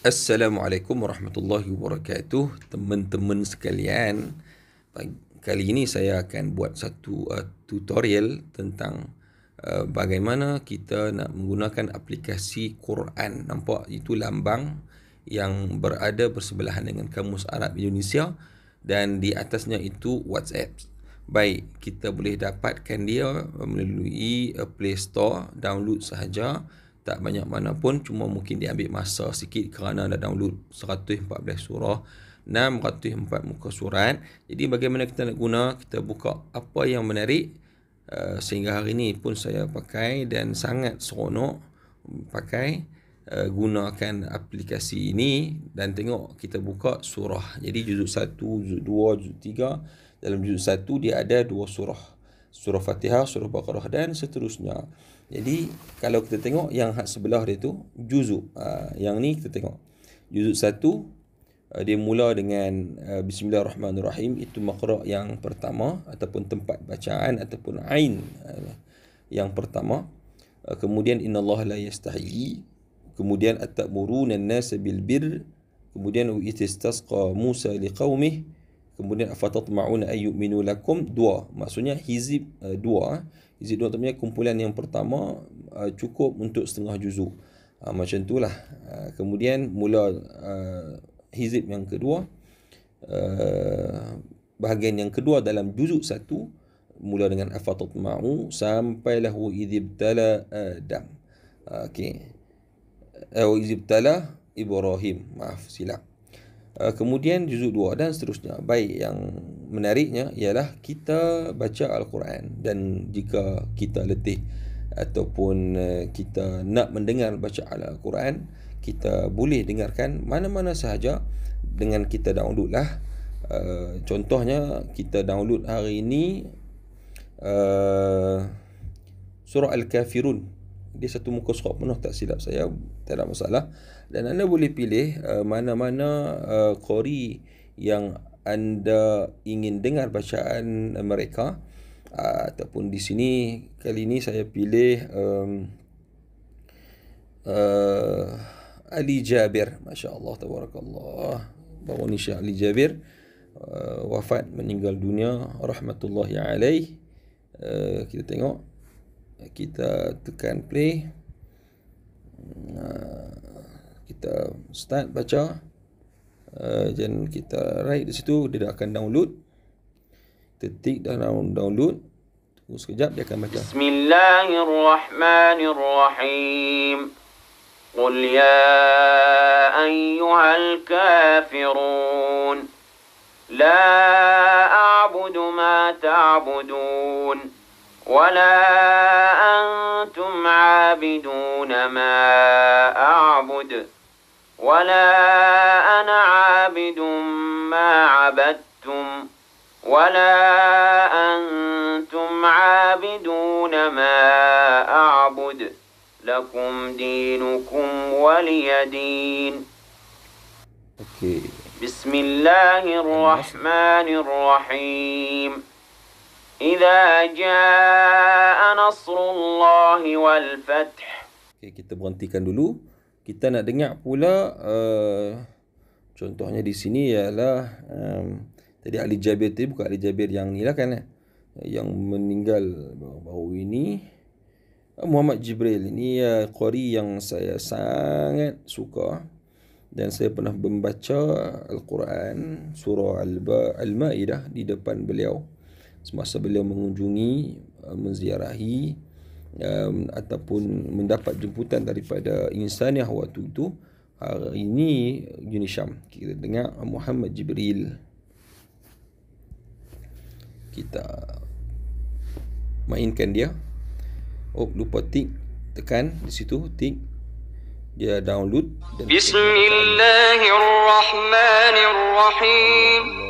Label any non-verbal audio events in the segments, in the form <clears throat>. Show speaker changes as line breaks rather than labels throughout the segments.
Assalamualaikum warahmatullahi wabarakatuh Teman-teman sekalian Kali ini saya akan buat satu uh, tutorial Tentang uh, bagaimana kita nak menggunakan aplikasi Quran Nampak itu lambang yang berada bersebelahan dengan Kamus Arab Indonesia Dan di atasnya itu WhatsApp Baik, kita boleh dapatkan dia melalui uh, Play Store Download sahaja tak banyak mana pun cuma mungkin diambil masa sikit kerana dah download 114 surah 604 muka surat jadi bagaimana kita nak guna kita buka apa yang menarik uh, sehingga hari ini pun saya pakai dan sangat seronok pakai Uh, gunakan aplikasi ini dan tengok kita buka surah jadi juzuk 1, juzuk 2, juzuk 3 dalam juzuk 1 dia ada dua surah surah Fatihah, surah Baqarah dan seterusnya. Jadi kalau kita tengok yang hak sebelah dia tu juzuk. Ha, yang ni kita tengok. Juzuk satu ha, dia mula dengan uh, Bismillahirrahmanirrahim itu makro yang pertama ataupun tempat bacaan ataupun ain uh, yang pertama uh, kemudian inna Allah la yastahi kemudian at-ta'muruna an-nasa kemudian wa istasqa Musa liqaumihi kemudian afatatma'una ay yu'minu minulakum dua maksudnya hizib uh, eh, dua hizib dua maksudnya kumpulan yang pertama uh, cukup untuk setengah juzuk uh, ah, macam itulah uh, kemudian mula uh, hizib yang kedua uh, bahagian yang kedua dalam juzuk satu mula dengan afatatma'u sampai lahu idibtala adam uh, ah, okey uh, oh, tala ibrahim maaf silap Eh, kemudian juzuk dua dan seterusnya. Baik yang menariknya ialah kita baca al-Quran dan jika kita letih ataupun eh, kita nak mendengar baca al-Quran, kita boleh dengarkan mana-mana sahaja dengan kita downloadlah. Eh, contohnya kita download hari ini surah al-kafirun dia satu muka surat penuh tak silap saya tak ada masalah dan anda boleh pilih uh, mana-mana uh, kori yang anda ingin dengar bacaan uh, mereka uh, ataupun di sini kali ini saya pilih um, uh, Ali Jabir Masya Allah Tabarakallah Bawani Syah Ali Jabir uh, wafat meninggal dunia rahmatullahi alaih uh, kita tengok Ya, kita tekan play hmm, ah, kita start baca dan ah, kita write di situ dia akan download ketik dalam download tunggu sekejap dia akan baca
bismillahirrahmanirrahim Qul قل يا أيها الكافرون لا أعبد ما تعبدون ولا أنتم عابدون ما أعبد ولا أنا عابد ما عبدتم ولا أنتم عابدون ما أعبد لكم دينكم ولي دين بسم الله الرحمن الرحيم إذا جاء نصر الله والفتح
okay, kita berhentikan dulu kita nak dengar pula uh, contohnya di sini ialah um, tadi Ali Jabir tadi bukan Ali Jabir yang ni lah kan eh? yang meninggal baru-baru ini eh, Muhammad Jibril ini ya eh, qari yang saya sangat suka dan saya pernah membaca Al-Quran surah Al-Maidah di depan beliau semasa beliau mengunjungi uh, menziarahi um, ataupun mendapat jemputan daripada insaniah waktu itu hari ini Yunisham kita dengar Muhammad Jibril kita mainkan dia oh lupa tik tekan di situ tik dia download dan
Bismillahirrahmanirrahim dia download.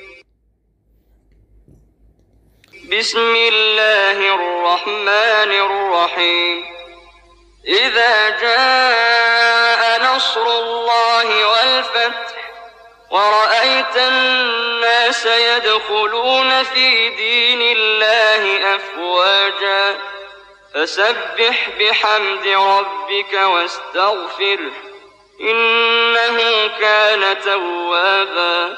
بسم الله الرحمن الرحيم إذا جاء نصر الله والفتح ورأيت الناس يدخلون في دين الله أفواجا فسبح بحمد ربك واستغفره إنه كان توابا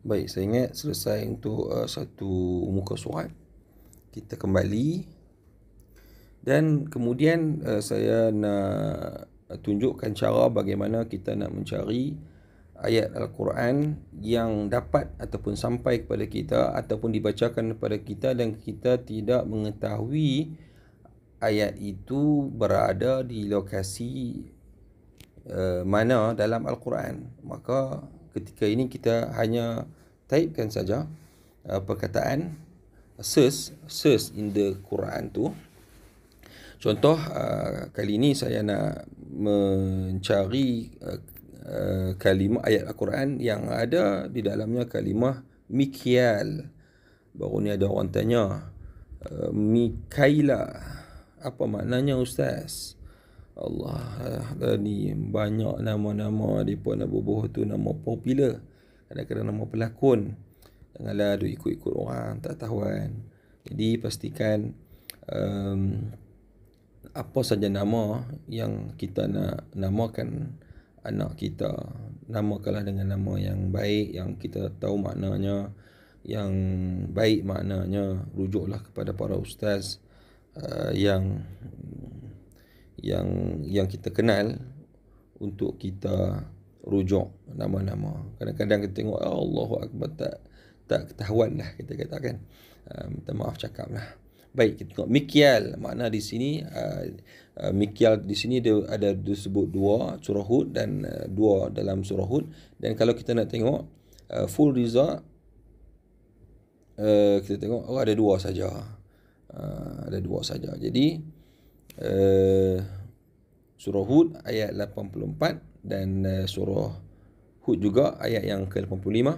Baik, saya ingat selesai untuk uh, satu muka surat. Kita kembali. Dan kemudian uh, saya nak tunjukkan cara bagaimana kita nak mencari ayat Al-Quran yang dapat ataupun sampai kepada kita ataupun dibacakan kepada kita dan kita tidak mengetahui ayat itu berada di lokasi uh, mana dalam Al-Quran. Maka ketika ini kita hanya taipkan saja uh, perkataan search search in the Quran tu contoh uh, kali ini saya nak mencari uh, uh, kalimah ayat Al-Quran yang ada di dalamnya kalimah mikyal baru ni ada orang tanya uh, mikaila apa maknanya ustaz Allah eh, ni banyak nama-nama di pun Abu Boh tu nama popular. Kadang-kadang nama pelakon. Janganlah ada ikut-ikut orang tak tahu kan. Jadi pastikan um, apa saja nama yang kita nak namakan anak kita namakanlah dengan nama yang baik yang kita tahu maknanya yang baik maknanya rujuklah kepada para ustaz uh, yang yang yang kita kenal untuk kita rujuk nama-nama. Kadang-kadang kita tengok Allahu Akbar tak tak ketahuan lah kita kata kan. Ah, minta maaf cakap lah. Baik kita tengok Mikial makna di sini uh, di sini dia ada disebut dua surah Hud dan dua dalam surah Hud dan kalau kita nak tengok full riza kita tengok oh ada dua saja. Uh, ada dua saja. Jadi Eh, surah Hud ayat 84 dan uh, surah Hud juga ayat yang ke-85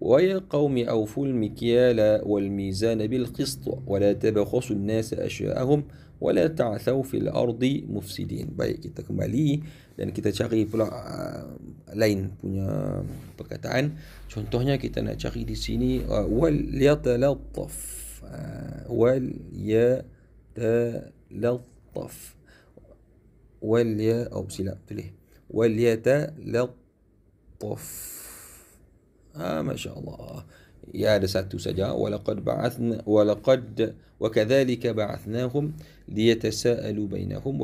wa ya qaumi awful mikyala wal mizana bil qist wa la tabkhasu an-nasa ashya'ahum wa la ta'thaw fil ardi mufsidin baik kita kembali dan kita cari pula uh, lain punya perkataan contohnya kita nak cari di sini wal yatalaf wal ya الطف واليا او بسي لا بليه واليتا للطف آه ما شاء الله يا لساتو سجا ولقد بعثنا ولقد وكذلك بعثناهم ليتساءلوا بينهم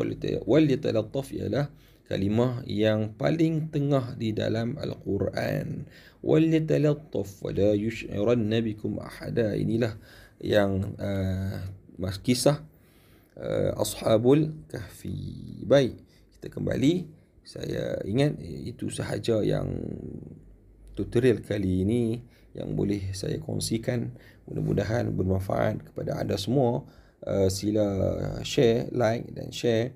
وليتلطف يا له كلمة يان بالين tengah di dalam Al-Quran وليتلطف ولا يشعرن بكم أحدا inilah yang uh, kisah uh, Ashabul Kahfi Baik, kita kembali Saya ingat eh, itu sahaja yang tutorial kali ini Yang boleh saya kongsikan Mudah-mudahan bermanfaat kepada anda semua uh, Sila share, like dan share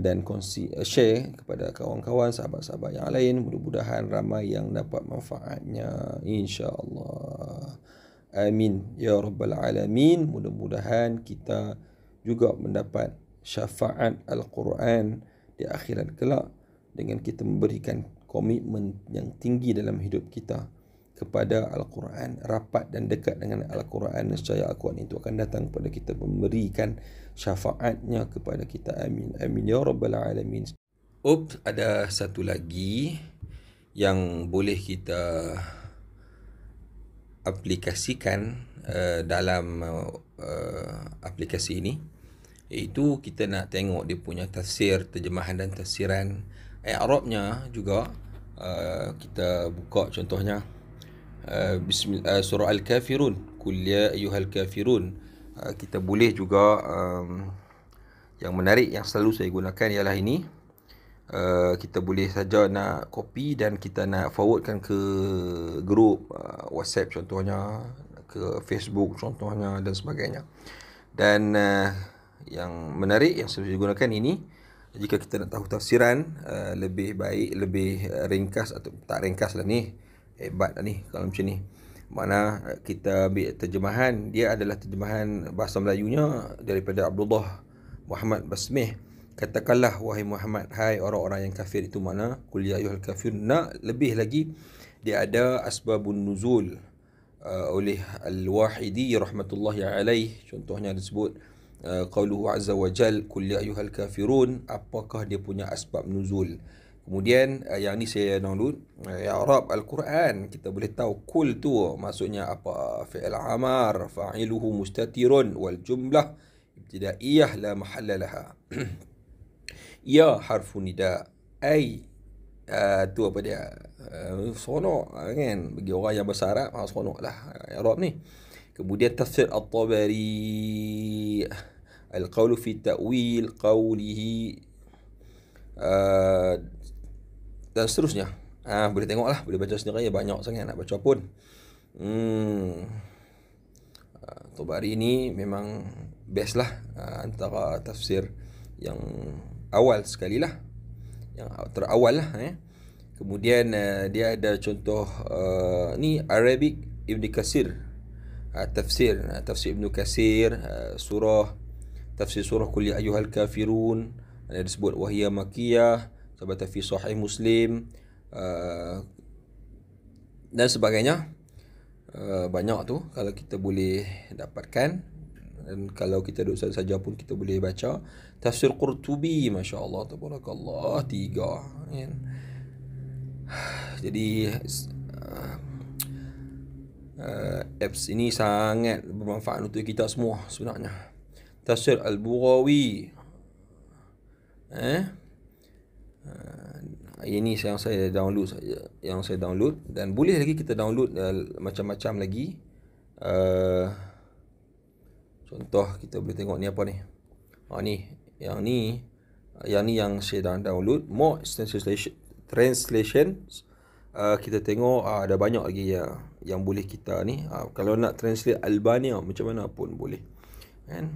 dan kongsi share kepada kawan-kawan sahabat-sahabat yang lain mudah-mudahan ramai yang dapat manfaatnya insya-Allah amin ya rabbal alamin mudah-mudahan kita juga mendapat syafaat Al-Quran di akhirat kelak dengan kita memberikan komitmen yang tinggi dalam hidup kita kepada Al-Quran rapat dan dekat dengan Al-Quran nescaya Al-Quran itu akan datang kepada kita memberikan syafaatnya kepada kita amin amin ya rabbal alamin up ada satu lagi yang boleh kita aplikasikan uh, dalam uh, aplikasi ini iaitu kita nak tengok dia punya tafsir terjemahan dan tafsiran Arabnya juga uh, kita buka contohnya uh, bismillah uh, surah al-kafirun kul ya ayyuhal kafirun uh, kita boleh juga um, yang menarik yang selalu saya gunakan ialah ini uh, kita boleh saja nak copy dan kita nak forwardkan ke grup uh, WhatsApp contohnya ke Facebook contohnya dan sebagainya dan uh, yang menarik yang saya digunakan ini jika kita nak tahu tafsiran uh, lebih baik lebih eh, ringkas atau tak ringkas lah ni hebat lah ni kalau macam ni mana kita ambil terjemahan dia adalah terjemahan bahasa Melayunya daripada Abdullah Muhammad Basmih katakanlah wahai Muhammad hai orang-orang yang kafir itu mana kuliah ya ayuhal kafir nak lebih lagi dia ada asbabun nuzul Uh, oleh Al-Wahidi rahmatullahi alaih contohnya disebut uh, qauluhu uh, azza wajal qul ya ayyuhal kafirun apakah dia punya asbab nuzul kemudian uh, yang ni saya download uh, ya rab al-quran kita boleh tahu kul tu maksudnya apa fi'il amar fa'iluhu mustatirun wal jumlah ibtidaiyah la mahalla laha <clears throat> ya harfu nida ai Ah, tu apa dia uh, seronok ah, kan bagi orang yang bahasa Arab ha, seronok lah Arab ni kemudian tafsir At-Tabari Al-Qawlu fi Ta'wil Qawlihi uh, dan seterusnya ha, boleh tengok lah boleh baca sendiri banyak sangat nak baca pun hmm. At-Tabari ni memang best lah uh, antara tafsir yang awal sekali lah yang terawal lah eh. Kemudian uh, dia ada contoh uh, ni Arabic Ibn Kasir uh, tafsir uh, tafsir Ibn Kasir uh, surah tafsir surah kuliah ya ayyuhal kafirun ada disebut wahia makiyah sabata fi sahih muslim uh, dan sebagainya uh, banyak tu kalau kita boleh dapatkan dan kalau kita duduk saja pun kita boleh baca tafsir qurtubi masya-Allah tabarakallah tiga kan jadi uh, apps ini sangat bermanfaat untuk kita semua sebenarnya tafsir al-bughawi eh uh, ini yang saya download saja yang saya download dan boleh lagi kita download uh, macam-macam lagi uh, Contoh kita boleh tengok ni apa ni. Ha ni, yang ni yang ni yang saya dah download more extension translation uh, kita tengok uh, ada banyak lagi yang yang boleh kita ni uh, kalau nak translate Albania macam mana pun boleh kan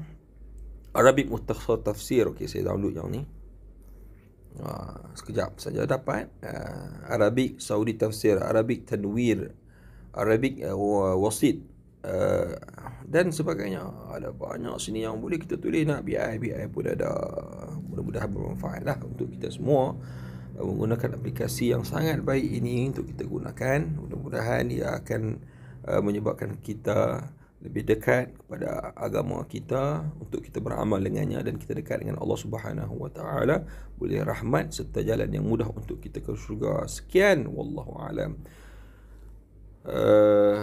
Arabic Mutakhasar Tafsir okay saya download yang ni uh, sekejap saja dapat uh, Arabic Saudi Tafsir Arabic Tanwir Arabic uh, Wasit uh, dan sebagainya ada banyak sini yang boleh kita tulis nak BI BI pun ada mudah-mudahan bermanfaat lah untuk kita semua menggunakan aplikasi yang sangat baik ini untuk kita gunakan mudah-mudahan ia akan uh, menyebabkan kita lebih dekat kepada agama kita untuk kita beramal dengannya dan kita dekat dengan Allah Subhanahu wa taala boleh rahmat serta jalan yang mudah untuk kita ke syurga sekian wallahu alam uh,